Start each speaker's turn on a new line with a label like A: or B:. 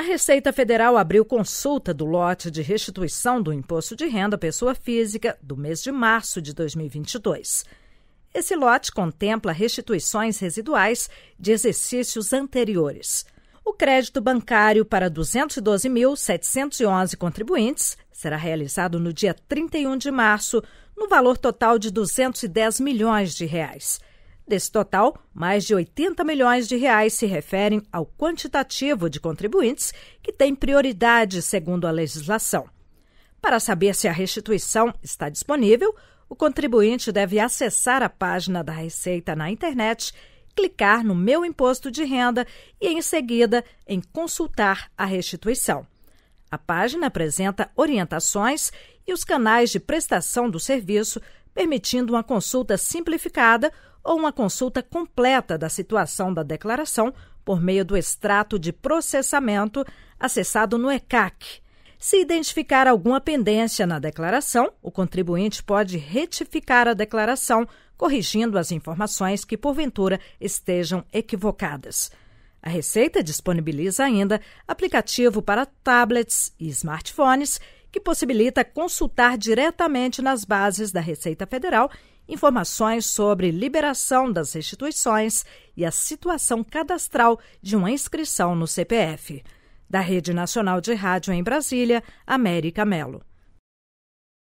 A: A Receita Federal abriu consulta do lote de restituição do imposto de renda à pessoa física do mês de março de 2022. Esse lote contempla restituições residuais de exercícios anteriores. O crédito bancário para 212.711 contribuintes será realizado no dia 31 de março, no valor total de 210 milhões de reais. Desse total, mais de 80 milhões de reais se referem ao quantitativo de contribuintes que tem prioridade segundo a legislação. Para saber se a restituição está disponível, o contribuinte deve acessar a página da Receita na internet, clicar no Meu Imposto de Renda e, em seguida, em Consultar a Restituição. A página apresenta orientações e os canais de prestação do serviço permitindo uma consulta simplificada ou uma consulta completa da situação da declaração por meio do extrato de processamento acessado no ECAC. Se identificar alguma pendência na declaração, o contribuinte pode retificar a declaração, corrigindo as informações que porventura estejam equivocadas. A Receita disponibiliza ainda aplicativo para tablets e smartphones que possibilita consultar diretamente nas bases da Receita Federal informações sobre liberação das restituições e a situação cadastral de uma inscrição no CPF. Da Rede Nacional de Rádio em Brasília, América Melo.